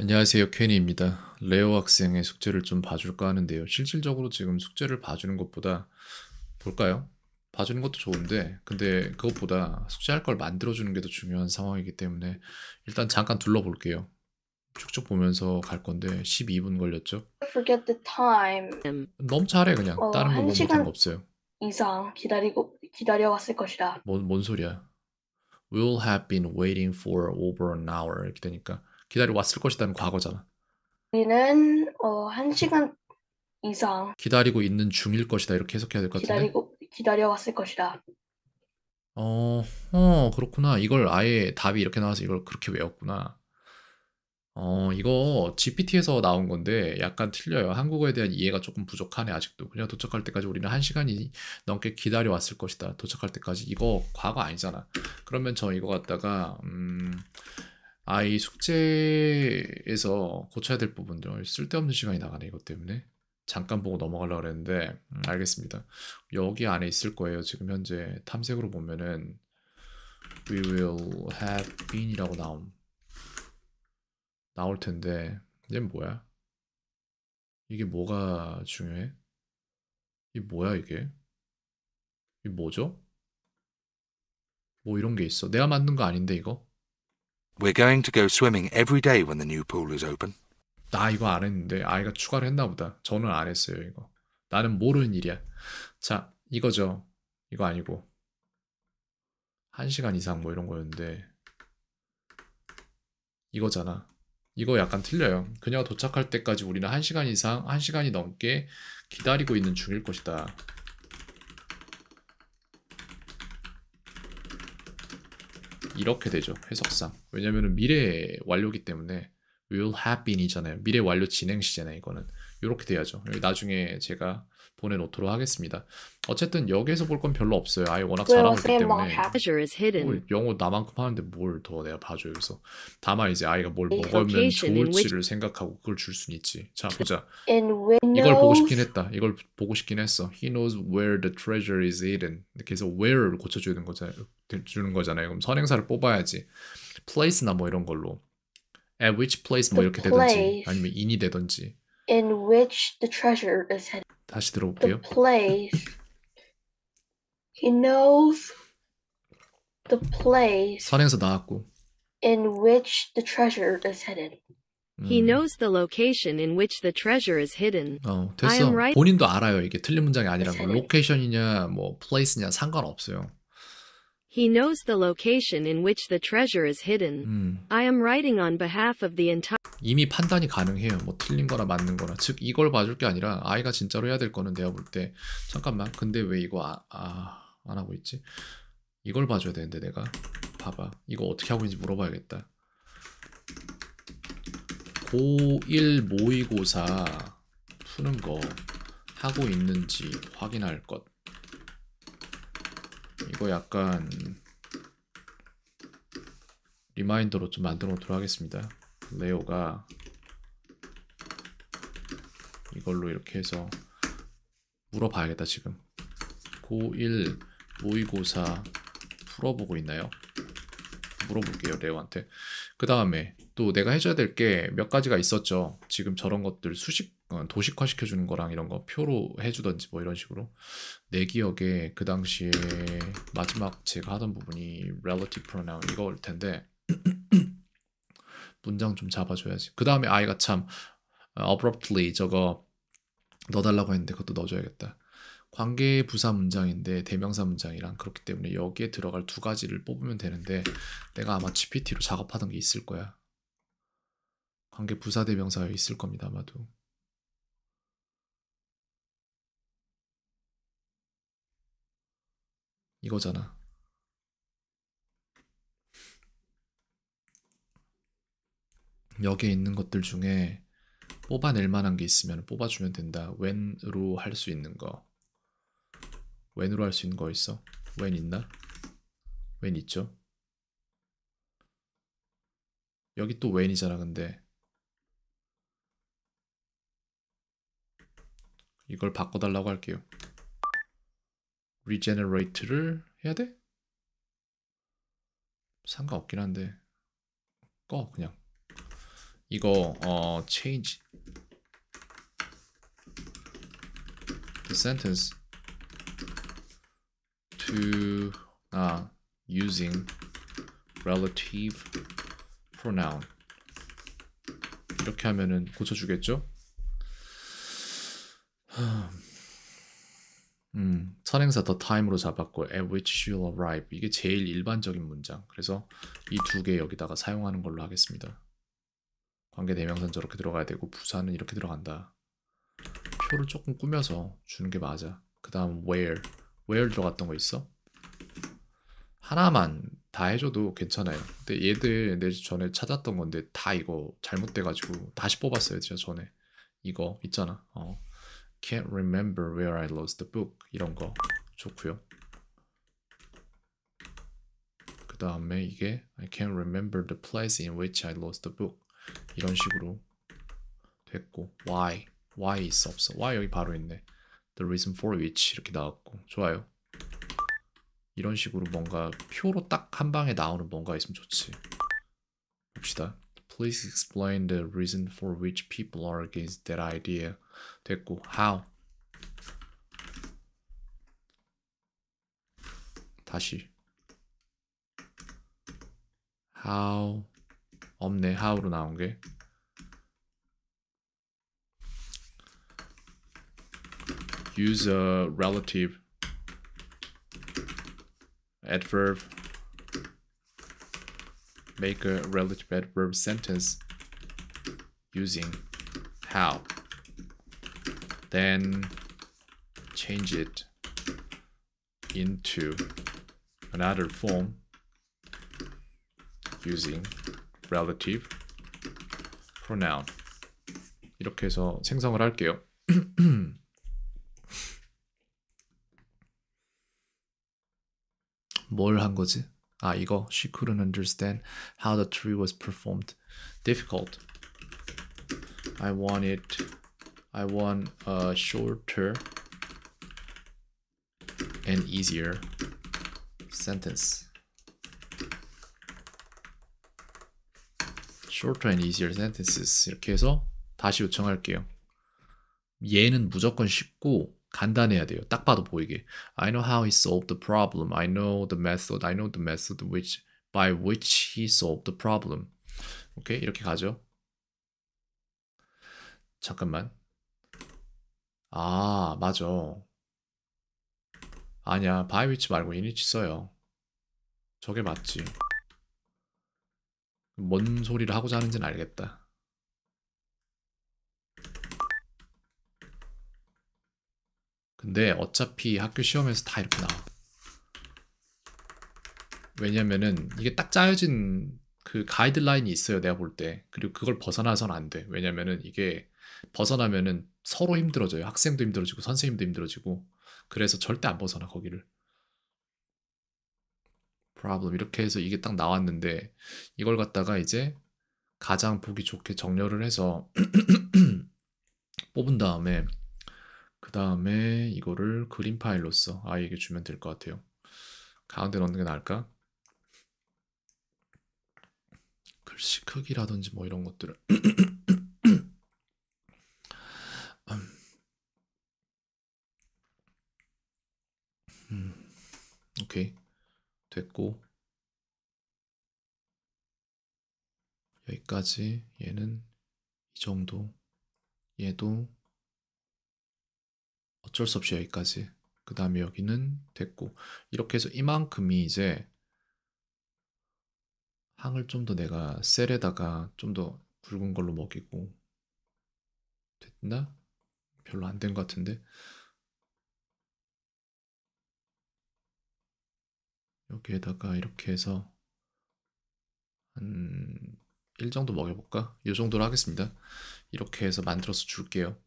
안녕하세요 케니입니다 레오 학생의 숙제를 좀 봐줄까 하는데요 실질적으로 지금 숙제를 봐주는 것보다 볼까요? 봐주는 것도 좋은데 근데 그것보다 숙제할 걸 만들어주는 게 더 중요한 상황이기 때문에 일단 잠깐 둘러볼게요 쭉쭉 보면서 갈 건데 12분 걸렸죠? Forget the time. 너무 잘해 그냥 어, 다른 거 못한 거 없어요 이상 기다리고 기다려왔을 것이다 뭔, 뭔 소리야 We'll have been waiting for over an hour 이렇게 되니까 기다려 왔을 것이다는 과거잖아. 우리는 어, 한 시간 이상 기다리고 있는 중일 것이다 이렇게 해석해야 될 것 같은데. 기다리고 기다려왔을 것이다. 어, 어, 그렇구나. 이걸 아예 답이 이렇게 나와서 이걸 그렇게 외웠구나. 어, 이거 GPT에서 나온 건데 약간 틀려요. 한국어에 대한 이해가 조금 부족하네, 아직도. 그냥 도착할 때까지 우리는 한 시간이 넘게 기다려왔을 것이다. 도착할 때까지. 이거 과거 아니잖아. 그러면 저 이거 갖다가, 음, 아이 숙제에서 고쳐야 될 부분들 쓸데없는 시간이 나가네 이것 때문에 잠깐 보고 넘어가려고 그랬는데 음, 알겠습니다 여기 안에 있을 거예요 지금 현재 탐색으로 보면은 we will have been 이라고 나옴 나올 텐데 얘 뭐야 이게 뭐가 중요해 이게 뭐야 이게 이게 뭐죠 뭐 이런 게 있어 내가 만든 거 아닌데 이거 We're going to go swimming every day when the new pool is open. 나 이거 안 했는데 아이가 추가를 했나 보다. 저는 안 했어요, 이거. 나는 모르는 일이야. 자, 이거죠. 이거 아니고. 1시간 이상 뭐 이런 거였는데 이거잖아. 이거 약간 틀려요. 그녀가 도착할 때까지 우리는 1시간 이상, 1시간이 넘게 기다리고 있는 중일 것이다. 이렇게 되죠 해석상 왜냐면은 미래 완료기 때문에 will happen이잖아요. 미래 완료 진행 시제네 이거는. 이렇게 돼야죠. 나중에 제가 보내놓도록 하겠습니다. 어쨌든 여기에서 볼 건 별로 없어요. 아예 워낙 잘하기 때문에 뭐, 영어 나만큼 하는데 뭘 더 내가 봐줘 여기서. 다만 이제 아이가 뭘 먹으면 좋을지를 생각하고 그걸 줄 순 있지. 자 보자. 이걸 보고 싶긴 했다. 이걸 보고 싶긴 했어. He knows where the treasure is hidden. 이렇서 where를 고쳐주는 거잖아요. 주는 거잖아요. 그럼 선행사를 뽑아야지. place나 뭐 이런 걸로. at which place 뭐 이렇게 되든지 아니면 in이 되든지 in which the treasure is hidden. 다시 들어볼게요. The place he knows the place 선에서 나왔고 in which the treasure is hidden. He knows the location in which the treasure is hidden. 어, 됐어. I am right. 본인도 알아요. 이게 틀린 문장이 아니라고. 로케이션이냐 뭐 place냐 상관없어요. He knows the location in which the treasure is hidden. 음. I am writing on behalf of the entire 이미 판단이 가능해요. 뭐 틀린 거나 맞는 거나. 즉 이걸 봐줄 게 아니라 아이가 진짜로 해야 될 거는 내가 볼 때 잠깐만. 근데 왜 이거 아, 아, 안 하고 있지? 이걸 봐줘야 되는데 내가 봐봐. 이거 어떻게 하고 있는지 물어봐야겠다. 고1 모의고사 푸는 거 하고 있는지 확인할 것. 이거 약간 리마인더로 좀 만들어 놓도록 하겠습니다. 레오가 이걸로 이렇게 해서 물어봐야겠다 지금 고1 모의고사 풀어보고 있나요? 물어볼게요 레오한테 그 다음에 또 내가 해줘야 될 게 몇 가지가 있었죠 지금 저런 것들 수십 어, 도식화 시켜주는 거랑 이런 거 표로 해주던지 뭐 이런 식으로 내 기억에 그 당시에 마지막 제가 하던 부분이 relative pronoun 이거일 텐데 문장 좀 잡아줘야지 그 다음에 아이가 참 어, abruptly 저거 넣어달라고 했는데 그것도 넣어줘야겠다 관계 부사 문장인데 대명사 문장이랑 그렇기 때문에 여기에 들어갈 두 가지를 뽑으면 되는데 내가 아마 GPT로 작업하던 게 있을 거야 관계 부사 대명사 있을 겁니다 아마도 이거잖아. 여기에 있는 것들 중에 뽑아낼 만한 게 있으면 뽑아주면 된다. when으로 할 수 있는 거. when으로 할 수 있는 거 있어? when 있나? when 있죠? 여기 또 when이잖아, 근데. 이걸 바꿔달라고 할게요. regenerate를 해야 돼? 상관없긴 한데 꺼 그냥 이거 어 change the sentence to 아 using relative pronoun 이렇게 하면은 고쳐주겠죠? 음, 선행사 더 타임으로 잡았고 at which you'll arrive 이게 제일 일반적인 문장 그래서 이 두 개 여기다가 사용하는 걸로 하겠습니다 관계 대명사는 저렇게 들어가야 되고 부사는 이렇게 들어간다 표를 조금 꾸며서 주는 게 맞아 그 다음 where where 들어갔던 거 있어? 하나만 다 해줘도 괜찮아요 근데 얘들 내 전에 찾았던 건데 다 이거 잘못돼가지고 다시 뽑았어요 제가 전에 이거 있잖아 어. can't remember where I lost the book 이런 거 좋고요. 그 다음에 이게 I can't remember the place in which I lost the book 이런 식으로 됐고 why why 있어 없어 why 여기 바로 있네 the reason for which 이렇게 나왔고 좋아요. 이런 식으로 뭔가 표로 딱 한 방에 나오는 뭔가 있으면 좋지. 봅시다. please explain the reason for which people are against that idea. 됐고, how? 다시. how 없네 how로 나온 게 use a relative adverb make a relative adverb sentence using how. Then change it into another form using relative pronoun. 이렇게 해서 생성을 할게요. 뭘 한 거지? 아 이거 she couldn't understand how the tree was performed. difficult. I want it. I want a shorter and easier sentence. shorter and easier sentences 이렇게 해서 다시 요청할게요. 얘는 무조건 쉽고 간단해야 돼요. 딱 봐도 보이게. I know how he solved the problem. I know the method. I know the method which by which he solved the problem. 오케이 이렇게 가죠. 잠깐만. 아 맞아. 아니야 by which 말고 in which 써요. 저게 맞지. 뭔 소리를 하고자 하는지는 알겠다. 근데 어차피 학교 시험에서 다 이렇게 나와. 왜냐면은 이게 딱 짜여진 그 가이드라인이 있어요. 내가 볼 때. 그리고 그걸 벗어나선 안 돼. 왜냐면은 이게 벗어나면은 서로 힘들어져요. 학생도 힘들어지고 선생님도 힘들어지고. 그래서 절대 안 벗어나 거기를. problem 이렇게 해서 이게 딱 나왔는데 이걸 갖다가 이제 가장 보기 좋게 정렬을 해서 뽑은 다음에 그 다음에 이거를 그림 파일로서 아이에게 주면 될 것 같아요. 가운데 넣는 게 나을까? 글씨 크기라든지 뭐 이런 것들을 음, 오케이 됐고 여기까지 얘는 이 정도 얘도 어쩔 수 없이 여기까지. 그 다음에 여기는 됐고 이렇게 해서 이만큼이 이제 항을 좀 더 내가 셀에다가 좀 더 붉은 걸로 먹이고 됐나? 별로 안 된 것 같은데 여기에다가 이렇게 해서 한 1 정도 먹여볼까? 이 정도로 하겠습니다 이렇게 해서 만들어서 줄게요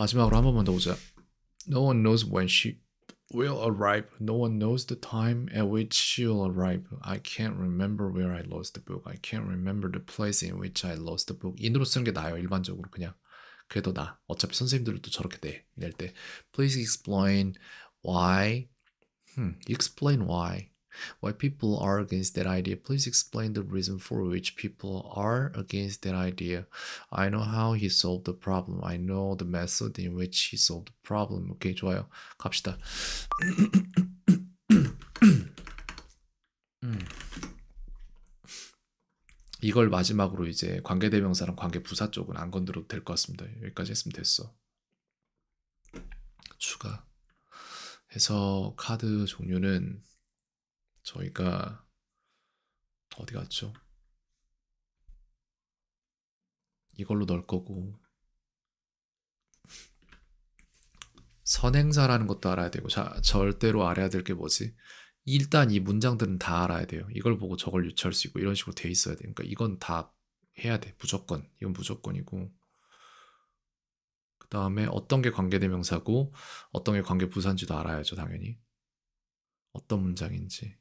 마지막으로 한 번만 더 보자. No one knows when she will arrive. No one knows the time at which she'll arrive. I can't remember where I lost the book. I can't remember the place in which I lost the book. 인으로 쓰는 게 나아요. 일반적으로 그냥. 그래도 나 나아. 어차피 선생님들도 저렇게 돼. 낼 때. Please explain why. Hmm, explain why. Why people are against that idea? Please explain the reason for which people are against that idea. I know how he solved the problem. I know the method in which he solved the problem. okay, 좋아요. 갑시다. 이걸 마지막으로 이제 관계대명사랑 관계부사 쪽은 안 건드려도 될 것 같습니다. 여기까지 했으면 됐어. 추가. 해서 카드 종류는 저희가 어디 갔죠? 이걸로 넣을 거고 선행사라는 것도 알아야 되고 자, 절대로 알아야 될 게 뭐지? 일단 이 문장들은 다 알아야 돼요. 이걸 보고 저걸 유추할 수 있고 이런 식으로 돼 있어야 돼. 그러니까 이건 다 해야 돼. 무조건. 이건 무조건이고. 그 다음에 어떤 게 관계대명사고 어떤 게 관계부사인지도 알아야죠. 당연히. 어떤 문장인지.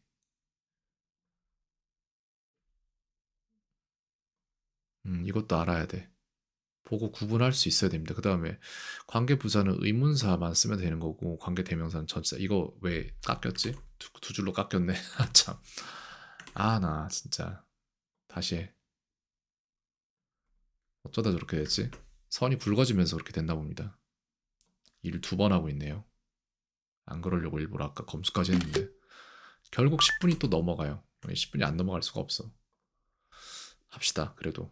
음, 이것도 알아야 돼. 보고 구분할 수 있어야 됩니다. 그 다음에 관계 부사는 의문사만 쓰면 되는 거고 관계 대명사는 전치사. 이거 왜 깎였지? 두, 두 줄로 깎였네. 아 참. 아나 진짜 다시 해. 어쩌다 저렇게 됐지? 선이 붉어지면서 그렇게 된다 봅니다. 일을 두 번 하고 있네요. 안 그러려고 일부러 아까 검수까지 했는데 결국 10분이 또 넘어가요. 10분이 안 넘어갈 수가 없어. 합시다. 그래도.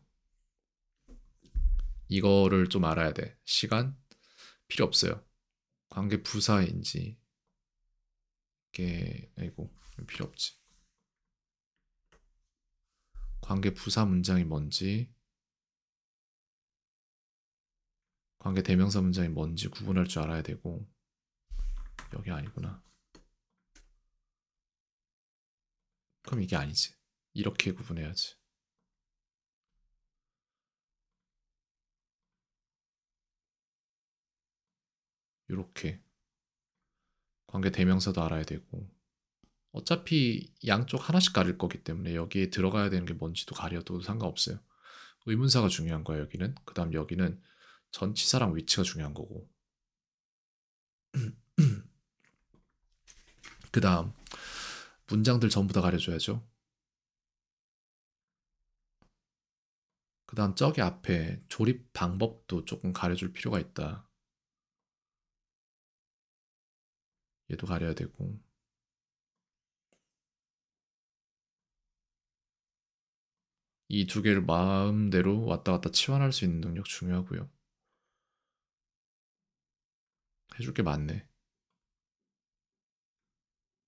이거를 좀 알아야 돼. 시간 필요 없어요. 관계 부사인지 이게 아이고 필요 없지. 관계 부사 문장이 뭔지 관계 대명사 문장이 뭔지 구분할 줄 알아야 되고 여기 아니구나. 그럼 이게 아니지. 이렇게 구분해야지. 이렇게 관계 대명사도 알아야 되고 어차피 양쪽 하나씩 가릴 거기 때문에 여기에 들어가야 되는 게 뭔지도 가려도 상관없어요. 의문사가 중요한 거야 여기는. 그 다음 여기는 전치사랑 위치가 중요한 거고. 그 다음, 문장들 전부 다 가려줘야죠. 그 다음, 저기 앞에 조립 방법도 조금 가려줄 필요가 있다. 얘도 가려야 되고 이 두 개를 마음대로 왔다 갔다 치환할 수 있는 능력 중요하고요. 해줄 게 많네.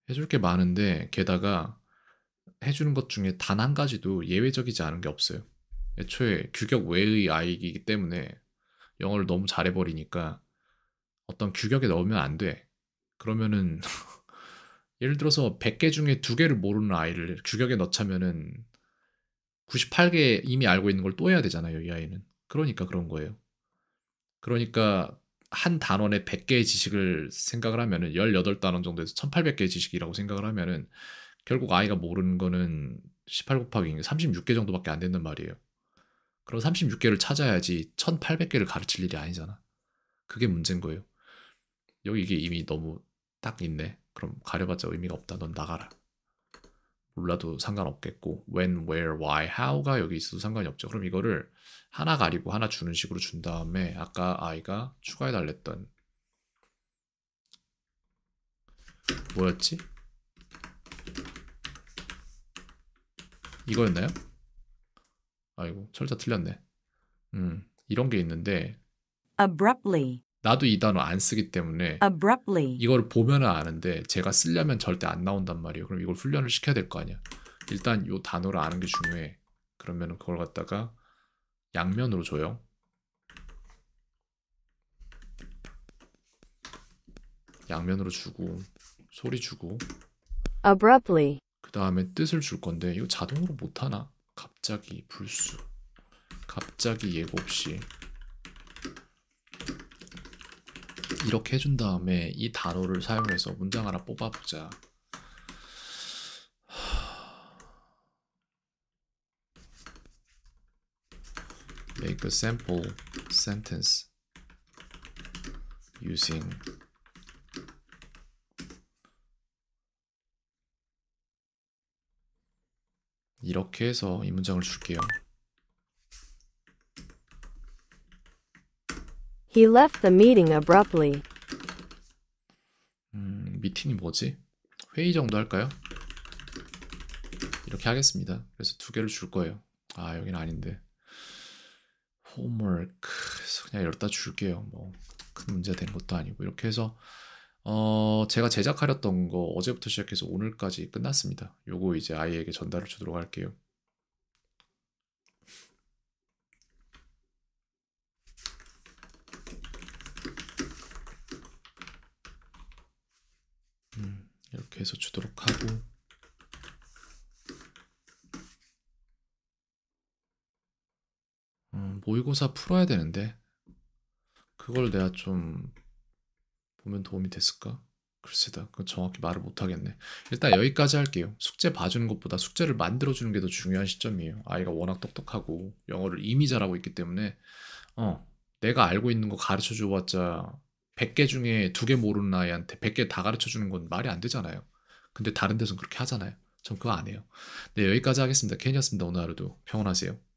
해줄 게 많은데 게다가 해주는 것 중에 단 한 가지도 예외적이지 않은 게 없어요. 애초에 규격 외의 아이이기 때문에 영어를 너무 잘해버리니까 어떤 규격에 넣으면 안 돼. 그러면은 예를 들어서 100개 중에 2개를 모르는 아이를 규격에 넣자면은 98개 이미 알고 있는 걸 또 해야 되잖아요, 이 아이는. 그러니까 그런 거예요. 그러니까 한 단원에 100개의 지식을 생각을 하면은 18단원 정도에서 1800개의 지식이라고 생각을 하면은 결국 아이가 모르는 거는 18 곱하기 36개 정도밖에 안된는 말이에요. 그럼 36개를 찾아야지 1800개를 가르칠 일이 아니잖아. 그게 문제인 거예요. 여기 이게 이미 너무 딱 있네. 그럼 가려봤자 의미가 없다. 넌 나가라. 몰라도 상관없겠고 when, where, why, how가 여기 있어도 상관이 없죠. 그럼 이거를 하나 가리고 하나 주는 식으로 준 다음에 아까 아이가 추가해 달랬던 뭐였지? 이거였나요? 아이고 철자 틀렸네. 음 이런 게 있는데 abruptly 나도 이 단어 안 쓰기 때문에 abruptly. 이걸 보면은 아는데 제가 쓰려면 절대 안 나온단 말이에요. 그럼 이걸 훈련을 시켜야 될 거 아니야. 일단 요 단어를 아는 게 중요해. 그러면은 그걸 갖다가 양면으로 줘요. 양면으로 주고 소리 주고 abruptly 그 다음에 뜻을 줄 건데 이거 자동으로 못 하나? 갑자기 불수 갑자기 예고 없이 이렇게 해준 다음에 이 단어를 사용해서 문장 하나 뽑아보자. make a sample sentence using 이렇게 해서 이 문장을 줄게요. He left the meeting abruptly. 음, 미팅이 뭐지? 회의 정도 할까요? 이렇게 하겠습니다. 그래서 두 개를 줄 거예요. 아, 여기는 아닌데. 홈워크. 그냥 열다 줄게요. 뭐 큰 문제 된 것도 아니고 이렇게 해서 어, 제가 제작하렸던 거 어제부터 시작해서 오늘까지 끝났습니다. 요거 이제 아이에게 전달을 주도록 할게요. 이렇게 해서 주도록 하고 음, 모의고사 풀어야 되는데 그걸 내가 좀 보면 도움이 됐을까? 글쎄다 그 정확히 말을 못하겠네 일단 여기까지 할게요 숙제 봐주는 것보다 숙제를 만들어주는 게 더 중요한 시점이에요 아이가 워낙 똑똑하고 영어를 이미 잘하고 있기 때문에 어 내가 알고 있는 거 가르쳐 줘봤자 100개 중에 두 개 모르는 아이한테 100개 다 가르쳐 주는 건 말이 안 되잖아요 근데 다른 데서는 그렇게 하잖아요. 전 그거 안 해요. 네, 여기까지 하겠습니다. 켄이었습니다. 오늘 하루도 평온하세요.